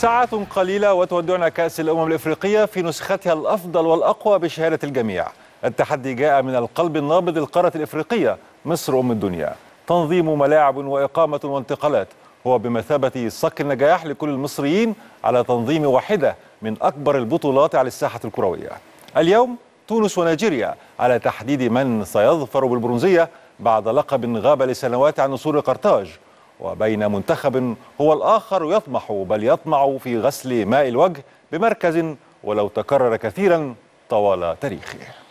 ساعات قليلة وتودعنا كأس الأمم الإفريقية في نسختها الأفضل والأقوى بشهادة الجميع التحدي جاء من القلب النابض للقارة الإفريقية مصر أم الدنيا تنظيم ملاعب وإقامة وانتقالات هو بمثابة صك النجاح لكل المصريين على تنظيم واحدة من أكبر البطولات على الساحة الكروية اليوم تونس ونيجيريا على تحديد من سيظفر بالبرونزية بعد لقب غاب لسنوات عن نصور قرطاج وبين منتخب هو الآخر يطمح بل يطمع في غسل ماء الوجه بمركز ولو تكرر كثيرا طوال تاريخه